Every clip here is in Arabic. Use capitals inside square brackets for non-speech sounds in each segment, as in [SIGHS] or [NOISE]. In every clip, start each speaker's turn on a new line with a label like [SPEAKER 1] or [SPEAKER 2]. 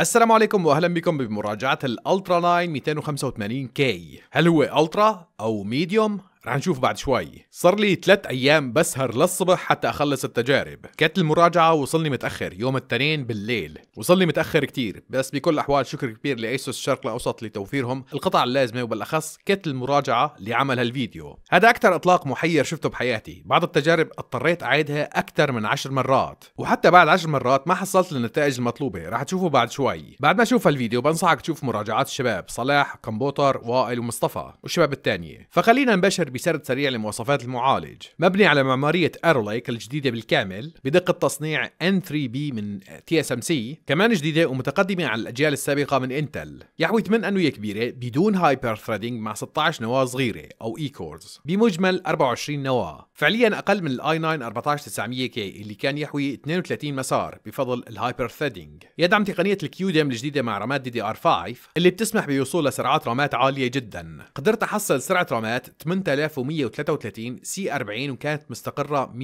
[SPEAKER 1] السلام عليكم واهلا بكم بمراجعه الالترا 9 285 كي هل هو الترا او ميديوم رح نشوف بعد شوي صار لي ثلاث ايام بسهر للصبح حتى اخلص التجارب كانت المراجعه وصلني متاخر يوم الاثنين بالليل وصلني متاخر كتير بس بكل الاحوال شكر كبير لايسوس الشرق الاوسط لتوفيرهم القطع اللازمه وبالاخص كت المراجعه اللي عمل هالفيديو هذا اكثر اطلاق محير شفته بحياتي بعض التجارب اضطريت اعيدها اكثر من عشر مرات وحتى بعد عشر مرات ما حصلت النتائج المطلوبه رح تشوفوا بعد شوي بعد ما اشوف هالفيديو بنصحك تشوف مراجعات الشباب صلاح كمبوتر وائل ومصطفى والشباب الثانيه فخلينا نبشر بسرد سريع لمواصفات المعالج مبني على معمارية أيرولايك الجديدة بالكامل بدقة تصنيع N3B من TSMC كمان جديدة ومتقدمة على الأجيال السابقة من انتل يحوي 8 أنوية كبيرة بدون هايبر ثريدنج مع 16 نواة صغيرة أو اي كورز بمجمل 24 نواة فعليا أقل من الاي 9 14900 كي اللي كان يحوي 32 مسار بفضل الهايبر ثريدنج يدعم تقنية ديم الجديدة مع رامات دي دي ار 5 اللي بتسمح بوصول لسرعات رامات عالية جدا قدرت أحصل سرعة رامات 8000 3133 سي 40 وكانت مستقرة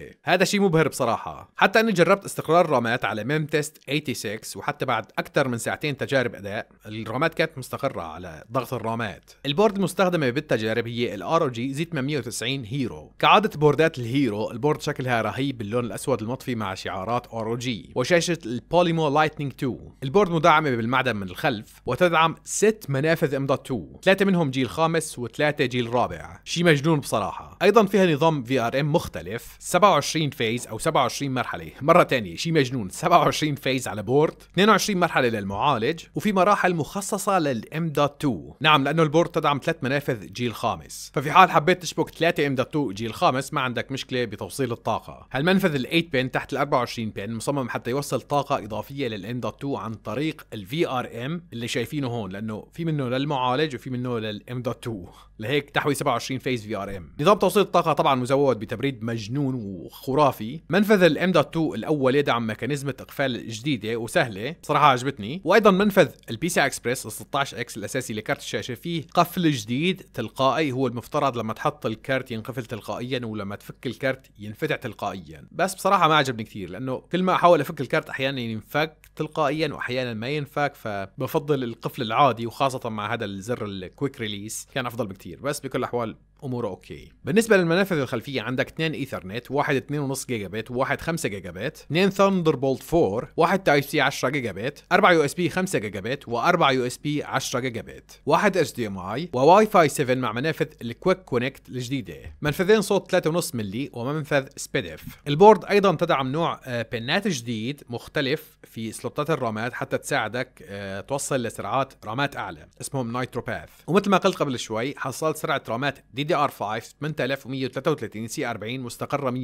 [SPEAKER 1] 100% هذا شيء مبهر بصراحة حتى أني جربت استقرار الرامات على ميم تيست 86 وحتى بعد أكثر من ساعتين تجارب أداء الرامات كانت مستقرة على ضغط الرامات البورد المستخدمة بالتجارب هي ال ROG جي زي 890 هيرو كعادة بوردات الهيرو البورد شكلها رهيب باللون الأسود المطفي مع شعارات ار جي وشاشة البوليمو لايتنينج 2 البورد مدعمة بالمعدن من الخلف وتدعم ست منافذ ام 2 ثلاثة منهم جيل خامس وثلاثة جيل رابع شيء مجنون بصراحة ايضا فيها نظام في ار ام مختلف 27 فيز او 27 مرحلة مرة تانية شيء مجنون 27 فيز على بورد 22 مرحلة للمعالج وفي مراحل مخصصة للام دوت 2 نعم لانه البورد تدعم ثلاث منافذ جيل خامس ففي حال حبيت تشبك ثلاثة ام دوت 2 جيل خامس ما عندك مشكلة بتوصيل الطاقة هالمنفذ ال8 بن تحت ال 24 بن مصمم حتى يوصل طاقة اضافية للام دوت 2 عن طريق الفي ار ام اللي شايفينه هون لانه في منه للمعالج وفي منه للام دوت 2 لهيك تحوي 27 فيز في ار ام نظام توصيل الطاقه طبعا مزود بتبريد مجنون وخرافي منفذ الام دوت 2 الاول يدعم ميكانيزمة اقفال جديده وسهله بصراحه عجبتني وايضا منفذ البي سي اكسبرس 16 اكس الاساسي لكارت الشاشه فيه قفل جديد تلقائي هو المفترض لما تحط الكارت ينقفل تلقائيا ولما تفك الكارت ينفتح تلقائيا بس بصراحه ما عجبني كثير لانه كل ما احاول افك الكارت احيانا ينفك تلقائيا واحيانا ما ينفك فبفضل القفل العادي وخاصه مع هذا الزر الكويك ريليس كان افضل بكثير كثير بس بكل الاحوال اموره اوكي بالنسبه للمنافذ الخلفيه عندك اثنين ايثرنت واحد 2.5 جيجا بت وواحد 5 جيجا بت اثنين ثاندر بولت 4 واحد تايب سي 10 جيجا بت 4 يو اس بي 5 جيجا بت و4 يو اس بي 10 جيجا بت واحد اتش دي ام اي وواي فاي 7 مع منافذ الكويك كونكت الجديده منفذين صوت 3.5 ملي ومنفذ اف البورد ايضا تدعم نوع آه، بنات جديد مختلف في سلوتات الرامات حتى تساعدك آه، توصل لسرعات رامات اعلى اسمهم نايترو باث ومثل ما قلت قبل شوي حصلت سرعه رامات دي دي الدي ار 5 8133 سي 40 مستقره 100%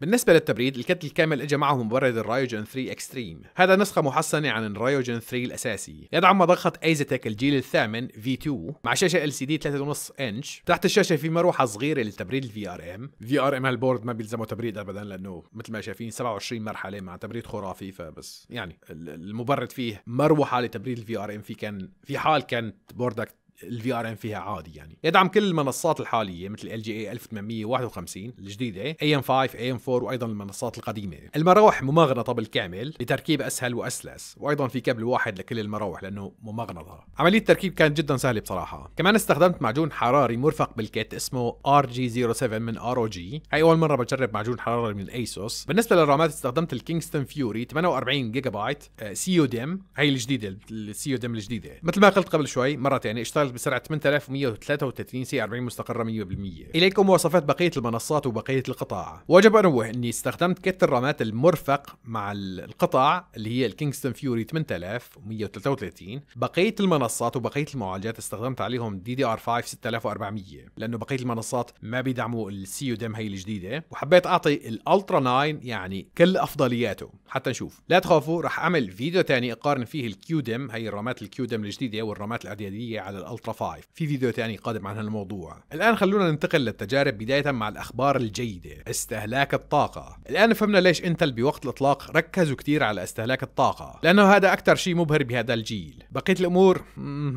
[SPEAKER 1] بالنسبه للتبريد الكتل الكامل اجى معه مبرد الرايوجن 3 اكستريم هذا نسخه محسنه عن الرايوجن 3 الاساسي يدعم مضخه ايزتك الجيل الثامن في 2 مع شاشه ال سي دي 3.5 انش تحت الشاشه في مروحه صغيره لتبريد الفي ار ام في ار ام هالبورد ما بيلزمه تبريد ابدا لانه مثل ما شايفين 27 مرحله مع تبريد خرافي فبس يعني المبرد فيه مروحه لتبريد الفي ار ام في كان في حال كانت بوردك الفي ار ام فيها عادي يعني يدعم كل المنصات الحاليه مثل ال جي اي 1851 الجديده اي ام 5 اي ام 4 وايضا المنصات القديمه المراوح ممغنطه بالكامل لتركيب اسهل واسلس وايضا في كابل واحد لكل المراوح لانه ممغنطه عمليه التركيب كانت جدا سهله بصراحه كمان استخدمت معجون حراري مرفق بالكيت اسمه ار جي 07 من ار او جي هاي اول مره بجرب معجون حراري من ايسوس بالنسبه للرامات استخدمت الكينغستون فيوري 48 جيجا بايت سي او ديم هاي الجديده السي او ديم الجديده مثل ما قلت قبل شوي مره يعني اشتغلت بسرعة 8133 سي 40 مستقرة 100% إليكم مواصفات بقية المنصات وبقية القطاع وجب أنوه أني استخدمت كت الرامات المرفق مع القطع اللي هي الكينغستون فيوري 8133 بقية المنصات وبقية المعالجات استخدمت عليهم دي دي ار 5 6400 لأنه بقية المنصات ما بيدعموا السي يو دم هي الجديدة وحبيت أعطي الألترا 9 يعني كل أفضلياته حتى نشوف لا تخافوا راح أعمل فيديو تاني أقارن فيه الكيو دم هي الرامات الكيو دم الجديدة والرامات الأعدادية على الترا 5 في فيديو ثاني قادم عن هالموضوع الان خلونا ننتقل للتجارب بدايه مع الاخبار الجيده استهلاك الطاقه الان فهمنا ليش انتل بوقت الاطلاق ركزوا كثير على استهلاك الطاقه لانه هذا اكثر شيء مبهر بهذا الجيل بقيه الامور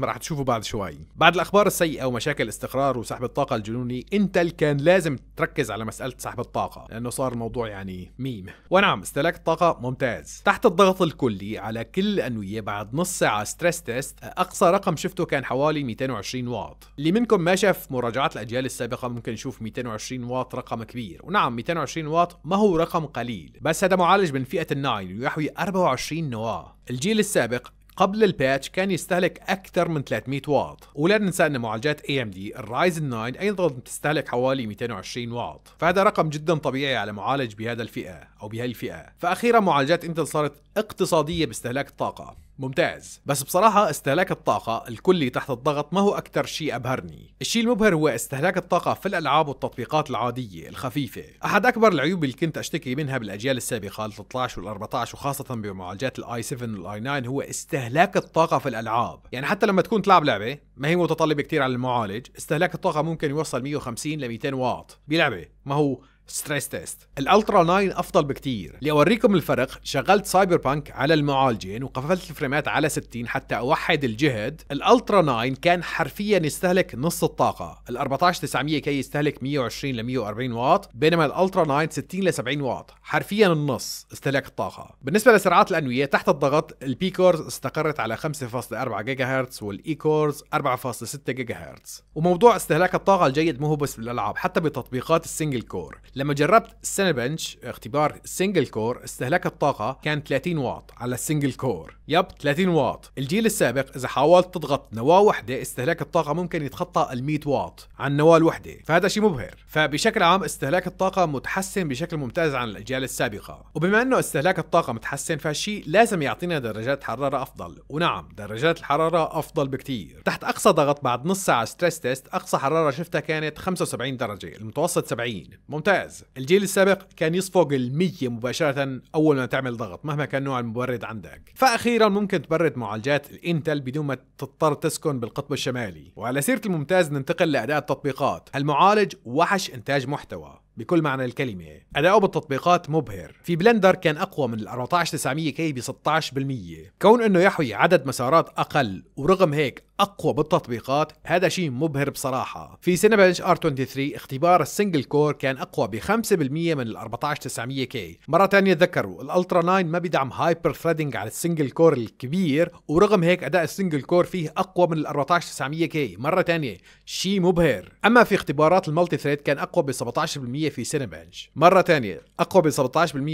[SPEAKER 1] راح تشوفوا بعد شوي بعد الاخبار السيئه ومشاكل استقرار وسحب الطاقه الجنوني انتل كان لازم تركز على مساله سحب الطاقه لانه صار الموضوع يعني ميم ونعم استهلاك الطاقه ممتاز تحت الضغط الكلي على كل الانويه بعد نص ساعه ستريس تيست اقصى رقم شفته كان حوالي 220 واط اللي منكم ما شاف مراجعات الاجيال السابقه ممكن يشوف 220 واط رقم كبير ونعم 220 واط ما هو رقم قليل بس هذا معالج من فئه الناين ويحوي 24 نواه الجيل السابق قبل الباتش كان يستهلك أكثر من 300 واط ولا ننسى أن معالجات AMD الرايزن 9 أيضا تستهلك حوالي 220 واط فهذا رقم جدا طبيعي على معالج بهذا الفئة أو بهالفئة فأخيرا معالجات انتل صارت اقتصادية باستهلاك الطاقة ممتاز بس بصراحة استهلاك الطاقة الكلي تحت الضغط ما هو أكثر شيء أبهرني الشيء المبهر هو استهلاك الطاقة في الألعاب والتطبيقات العادية الخفيفة أحد أكبر العيوب اللي كنت أشتكي منها بالأجيال السابقة ال 13 وال 14 وخاصة بمعالجات الاي 7 والاي 9 هو استهلاك الطاقة في الألعاب يعني حتى لما تكون تلعب لعبة ما هي متطلبة كثير على المعالج استهلاك الطاقة ممكن يوصل 150 ل 200 واط بلعبة ما هو ستريس تيست الالترا 9 افضل بكتير لاوريكم الفرق شغلت سايبر بانك على المعالجين وقفلت الفريمات على 60 حتى اوحد الجهد الالترا 9 كان حرفيا يستهلك نص الطاقه ال 14900 كي يستهلك 120 ل 140 واط بينما الالترا 9 60 ل 70 واط حرفيا النص استهلاك الطاقه بالنسبه لسرعات الانويه تحت الضغط البي كورز استقرت على 5.4 جيجا هرتز والاي كورز 4.6 جيجا هرتز وموضوع استهلاك الطاقه الجيد مو هو بس بالالعاب حتى بتطبيقات السنجل كور لما جربت السنه بنش اختبار سنجل كور استهلاك الطاقه كان 30 واط على السنجل كور يب 30 واط الجيل السابق اذا حاولت تضغط نواه واحده استهلاك الطاقه ممكن يتخطى ال 100 واط عن نواه الوحده فهذا شيء مبهر فبشكل عام استهلاك الطاقه متحسن بشكل ممتاز عن الاجيال السابقه وبما انه استهلاك الطاقه متحسن فهالشيء لازم يعطينا درجات حراره افضل ونعم درجات الحراره افضل بكتير تحت اقصى ضغط بعد نص ساعه ستريس تيست اقصى حراره شفتها كانت 75 درجه المتوسط 70 ممتاز ممتاز الجيل السابق كان يصفق ال100 مباشرة أول ما تعمل ضغط مهما كان نوع المبرد عندك فأخيرا ممكن تبرد معالجات الانتل بدون ما تضطر تسكن بالقطب الشمالي وعلى سيرة الممتاز ننتقل لأداء التطبيقات المعالج وحش إنتاج محتوى بكل معنى الكلمة أداؤه بالتطبيقات مبهر في بلندر كان أقوى من ال 14900 كي ب 16% كون أنه يحوي عدد مسارات أقل ورغم هيك أقوى بالتطبيقات هذا شيء مبهر بصراحة في سينابنش R23 اختبار السنجل كور كان أقوى ب 5% من ال 14900 كي مرة ثانية تذكروا الألترا 9 ما بيدعم هايبر ثريدنج على السنجل كور الكبير ورغم هيك أداء السنجل كور فيه أقوى من ال 14900 كي مرة ثانية شيء مبهر أما في اختبارات المالتي ثريد كان أقوى ب 17% في سينبنج مره ثانيه اقوى ب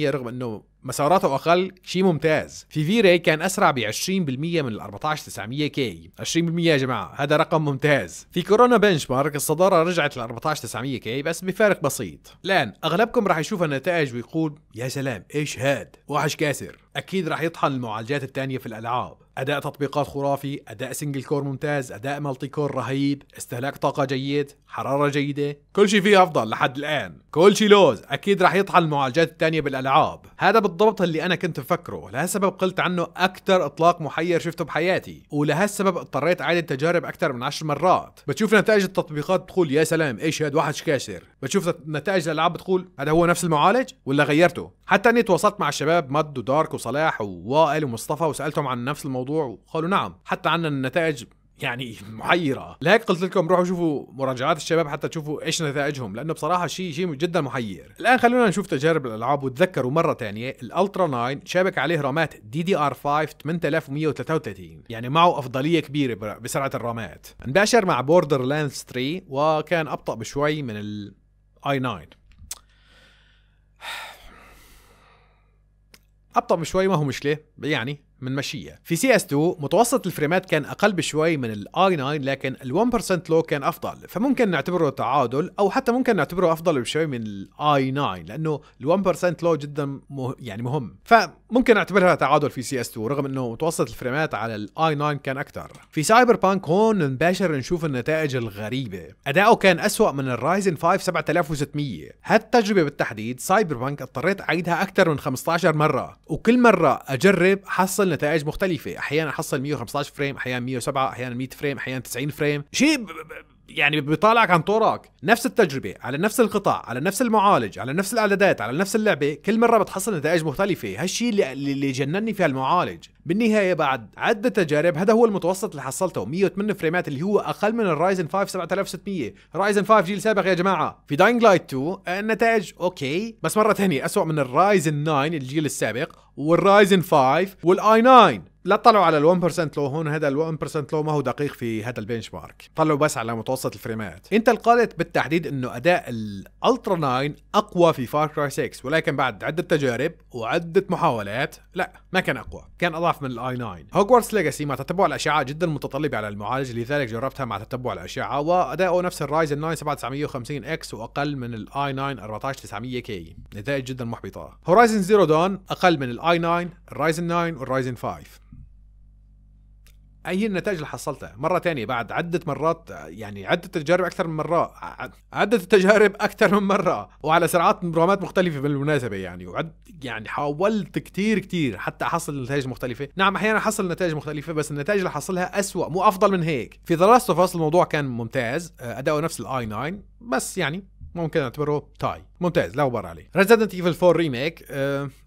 [SPEAKER 1] 17% رغم انه مساراته أقل شيء ممتاز في راي كان أسرع ب 20% من ال 14900 كي 20% يا جماعة هذا رقم ممتاز في كورونا بنش مارك الصدارة رجعت ل 14900 كي بس بفارق بسيط الآن أغلبكم راح يشوف النتائج ويقول يا سلام إيش هاد وحش كاسر أكيد راح يطحن المعالجات الثانية في الألعاب اداء تطبيقات خرافي اداء سنجل كور ممتاز اداء مالتي كور رهيب استهلاك طاقه جيد حراره جيده كل شيء فيه افضل لحد الان كل شيء لوز اكيد راح يطحن المعالجات الثانيه بالالعاب هذا بالضبط اللي انا كنت مفكره لهالسبب قلت عنه اكثر اطلاق محير شفته بحياتي ولهالسبب اضطريت اعيد التجارب اكثر من 10 مرات بتشوف نتائج التطبيقات بتقول يا سلام ايش هاد واحد شكاشر بتشوف نتائج الالعاب بتقول هذا هو نفس المعالج ولا غيرته حتى اني تواصلت مع الشباب مد ودارك وصلاح ووائل ومصطفى وسالتهم عن نفس الموضوع وقالوا نعم حتى عندنا النتائج يعني محيره لهيك قلت لكم روحوا شوفوا مراجعات الشباب حتى تشوفوا ايش نتائجهم لانه بصراحه شيء شيء جدا محير الان خلونا نشوف تجارب الالعاب وتذكروا مره ثانيه الالترا 9 شابك عليه رامات دي دي ار 5 8133 يعني معه افضليه كبيره بسرعه الرامات انباشر مع بوردر لاند 3 وكان ابطا بشوي من الاي 9 [SIGHS] ابطا بشوي ما هو مشكله يعني مشية في سي اس 2 متوسط الفريمات كان اقل بشوي من الاي 9 لكن ال1% لو كان افضل فممكن نعتبره تعادل او حتى ممكن نعتبره افضل بشوي من الاي 9 لانه ال1% لو جدا مه... يعني مهم ف ممكن اعتبرها تعادل في سي اس 2 رغم انه متوسط الفريمات على الاي 9 كان اكثر في سايبر بانك هون مباشر نشوف النتائج الغريبه اداؤه كان اسوا من الرايزن 5 7600 هالتجربه بالتحديد سايبر بانك اضطريت اعيدها اكثر من 15 مره وكل مره اجرب حصل نتائج مختلفه احيانا احصل 115 فريم احيانا 107 احيانا 100 فريم احيانا 90 فريم شيء يعني بيطالعك عن طورك نفس التجربه على نفس القطاع على نفس المعالج على نفس الاعدادات على نفس اللعبه كل مره بتحصل نتائج مختلفه هالشيء اللي, اللي جنني في المعالج بالنهايه بعد عده تجارب هذا هو المتوسط اللي حصلته 108 فريمات اللي هو اقل من الرايزن 5 7600 رايزن 5 جيل سابق يا جماعه في داينغ لايت 2 آه، النتائج اوكي بس مره ثانيه أسوأ من الرايزن 9 الجيل السابق والرايزن 5 والاي 9 لا تطلعوا على ال 1% لو هون هذا ال 1% لو ما هو دقيق في هذا البنش مارك طلعوا بس على متوسط الفريمات انت قالت بالتحديد انه اداء الالترا 9 اقوى في فار كراي 6 ولكن بعد عده تجارب وعده محاولات لا ما كان اقوى كان اضعف من الاي 9 هوجورتس ليجاسي مع تتبع الاشعه جدا متطلبه على المعالج لذلك جربتها مع تتبع الاشعه واداؤه نفس الرايزن 9 7950 اكس واقل من الاي 9 14900 كي نتائج جدا محبطه هورايزن زيرو دون اقل من الاي 9 الرايزن 9 والرايزن 5 اي النتائج اللي حصلتها مره تانية بعد عده مرات يعني عده تجارب اكثر من مره عده التجارب اكثر من مره وعلى سرعات رمات مختلفه بالمناسبه يعني وعد يعني حاولت كتير كتير حتى احصل نتائج مختلفه نعم احيانا احصل نتائج مختلفه بس النتائج اللي حصلها أسوأ مو افضل من هيك في دراسه فصل الموضوع كان ممتاز اداؤه نفس الاي 9 بس يعني ممكن اعتبره تاي ممتاز لا غبار عليه ريزيدنت ايفل 4 ريميك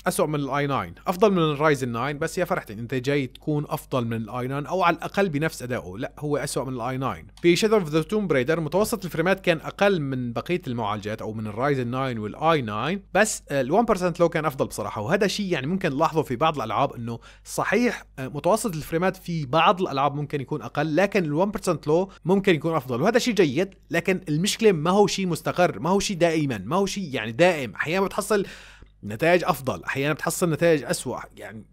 [SPEAKER 1] اسوء من الاي 9 افضل من الرايزن 9 بس يا فرحتي انت جاي تكون افضل من الاي 9 او على الاقل بنفس ادائه لا هو اسوء من الاي 9 في شادو اوف ذا توم بريدر متوسط الفريمات كان اقل من بقيه المعالجات او من الرايزن 9 والاي 9 بس آه، ال 1% لو كان افضل بصراحه وهذا شيء يعني ممكن نلاحظه في بعض الالعاب انه صحيح آه، متوسط الفريمات في بعض الالعاب ممكن يكون اقل لكن ال 1% لو ممكن يكون افضل وهذا شيء جيد لكن المشكله ما هو شيء مستقر ما هو شيء دائما ما هو شيء يعني دائم احيانا بتحصل نتائج افضل احيانا بتحصل نتائج اسوا يعني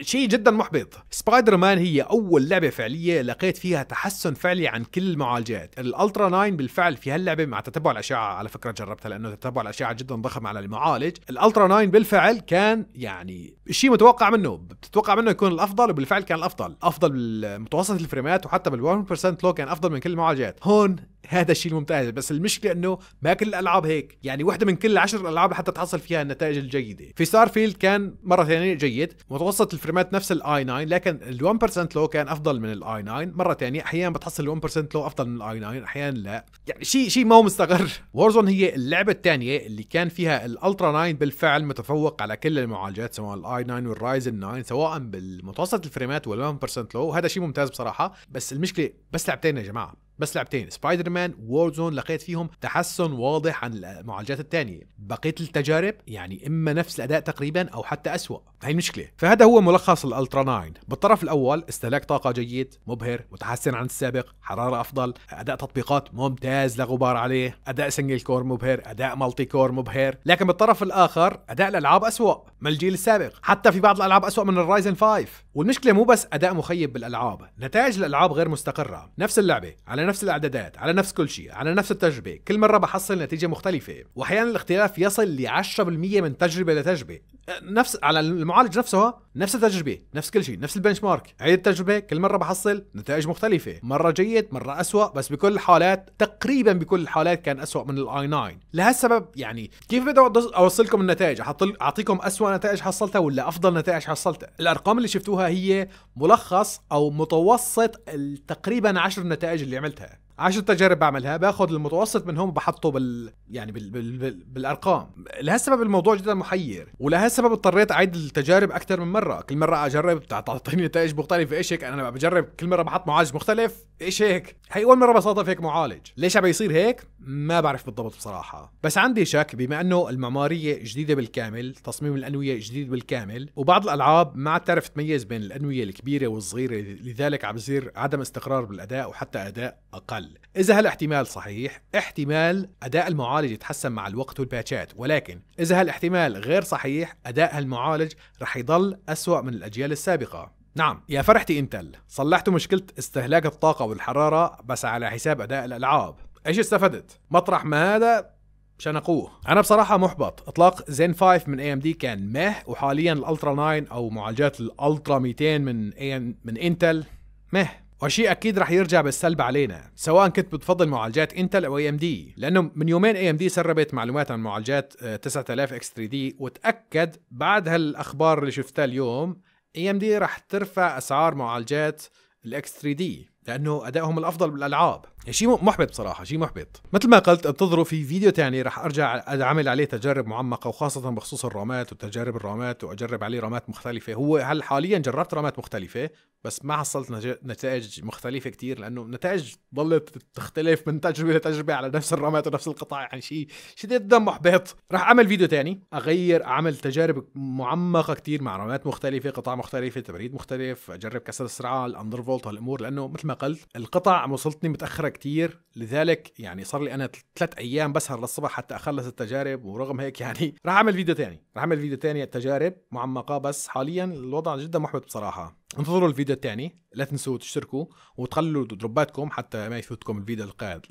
[SPEAKER 1] شيء جدا محبط سبايدر مان هي اول لعبه فعليه لقيت فيها تحسن فعلي عن كل المعالجات الالترا 9 بالفعل في هاللعبه مع تتبع الاشعه على فكره جربتها لانه تتبع الاشعه جدا ضخم على المعالج الالترا 9 بالفعل كان يعني شيء متوقع منه بتتوقع منه يكون الافضل وبالفعل كان الافضل افضل بالمتوسط الفريمات وحتى بال1% لو كان افضل من كل المعالجات هون هذا الشيء الممتاز بس المشكله انه ما كل الالعاب هيك يعني واحده من كل عشر العاب حتى تحصل فيها النتائج الجيده في ستار فيلد كان مره ثانيه جيد متوسط الفريمات نفس الاي 9 لكن ال 1% لو كان افضل من الاي 9 مره ثانيه احيانا بتحصل ال 1% لو افضل من الاي 9 احيانا لا يعني شيء شيء ما هو مستقر وورزون هي اللعبه الثانيه اللي كان فيها الالترا 9 بالفعل متفوق على كل المعالجات سواء الاي 9 والرايزن 9 سواء بالمتوسط الفريمات وال 1% لو هذا شيء ممتاز بصراحه بس المشكله بس لعبتين يا جماعه بس لعبتين سبايدر مان وور زون لقيت فيهم تحسن واضح عن المعالجات الثانيه بقيه التجارب يعني اما نفس الاداء تقريبا او حتى اسوا هاي المشكله فهذا هو ملخص الالترا 9 بالطرف الاول استهلاك طاقه جيد مبهر متحسن عن السابق حراره افضل اداء تطبيقات ممتاز لا غبار عليه اداء سنجل كور مبهر اداء مالتي كور مبهر لكن بالطرف الاخر اداء الالعاب اسوا من الجيل السابق حتى في بعض الالعاب اسوا من الرايزن 5 والمشكله مو بس اداء مخيب بالالعاب نتائج الالعاب غير مستقره نفس اللعبه على نفس الاعدادات على نفس كل شيء على نفس التجربه كل مره بحصل نتيجه مختلفه واحيانا الاختلاف يصل ل 10% من تجربه لتجربه نفس على المعالج نفسه نفس التجربه نفس كل شيء نفس البنش مارك عيد التجربه كل مره بحصل نتائج مختلفه مره جيد مره أسوأ بس بكل الحالات تقريبا بكل الحالات كان أسوأ من الاي 9 لهالسبب يعني كيف بدي اوصلكم النتائج اعطيكم أسوأ نتائج حصلتها ولا افضل نتائج حصلتها الارقام اللي شفتوها هي ملخص او متوسط تقريبا 10 نتائج اللي عملتها 10 تجارب بعملها باخذ المتوسط منهم وبحطه بال يعني بال... بال... بال... بالارقام لهالسبب الموضوع جدا محير ولهالسبب اضطريت اعيد التجارب اكثر من مره كل مره اجرب تعطيني نتائج مختلفه ايش هيك انا بجرب كل مره بحط معالج مختلف ايش هيك هي اول مره بصادف هيك معالج ليش عم يصير هيك ما بعرف بالضبط بصراحه بس عندي شك بما انه المعماريه جديده بالكامل تصميم الانويه جديد بالكامل وبعض الالعاب ما عاد تعرف تميز بين الانويه الكبيره والصغيره لذلك عم بصير عدم استقرار بالاداء وحتى اداء اقل الحل إذا هالاحتمال صحيح احتمال أداء المعالج يتحسن مع الوقت والباتشات ولكن إذا هالاحتمال غير صحيح أداء هالمعالج رح يضل أسوأ من الأجيال السابقة نعم يا فرحتي انتل صلحتوا مشكلة استهلاك الطاقة والحرارة بس على حساب أداء الألعاب ايش استفدت؟ مطرح ما هذا شنقوه انا بصراحه محبط اطلاق زين 5 من اي ام دي كان مه وحاليا الالترا 9 او معالجات الالترا 200 من اي من انتل مه وشيء اكيد رح يرجع بالسلب علينا سواء كنت بتفضل معالجات انتل او اي ام دي لانه من يومين اي ام دي سربت معلومات عن معالجات 9000 اكس 3 دي وتاكد بعد هالاخبار اللي شفتها اليوم اي ام دي رح ترفع اسعار معالجات الاكس 3 دي لانه ادائهم الافضل بالالعاب يعني شيء محبط بصراحه شيء محبط مثل ما قلت انتظروا في فيديو تاني رح ارجع اعمل عليه تجارب معمقه وخاصه بخصوص الرامات وتجارب الرامات واجرب عليه رامات مختلفه هو هل حاليا جربت رامات مختلفه بس ما حصلت نتائج مختلفه كتير لانه النتائج ضلت تختلف من تجربه لتجربه على نفس الرامات ونفس القطاع يعني شيء شيء جدا محبط رح اعمل فيديو تاني اغير اعمل تجارب معمقه كتير مع رامات مختلفه قطع مختلفه تبريد مختلف اجرب كسر السرعه الاندر فولت هالامور لانه مثل ما انتقلت القطع وصلتني متاخره كتير لذلك يعني صار لي انا ثلاث ايام بسهر للصبح حتى اخلص التجارب ورغم هيك يعني [LAUGHS] راح اعمل فيديو تاني راح اعمل فيديو تاني التجارب معمقه بس حاليا الوضع جدا محبط بصراحه انتظروا الفيديو الثاني لا تنسوا تشتركوا وتخلوا دروباتكم حتى ما يفوتكم الفيديو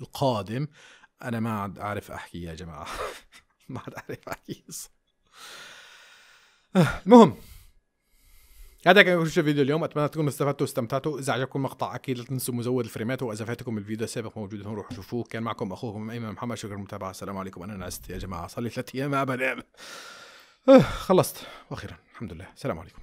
[SPEAKER 1] القادم انا ما عاد اعرف احكي يا جماعه [LAUGHS] ما عاد اعرف احكي [LAUGHS] المهم هذا كان كل شيء فيديو اليوم اتمنى تكونوا استفدتوا واستمتعتوا اذا عجبكم المقطع اكيد لا تنسوا مزود الفريمات واذا فاتكم الفيديو السابق موجود هون روحوا شوفوه كان معكم اخوكم ايمن محمد شكرا للمتابعه السلام عليكم انا نعست يا جماعه صار لي ثلاث ايام ما بنام أه، خلصت واخيرا الحمد لله السلام عليكم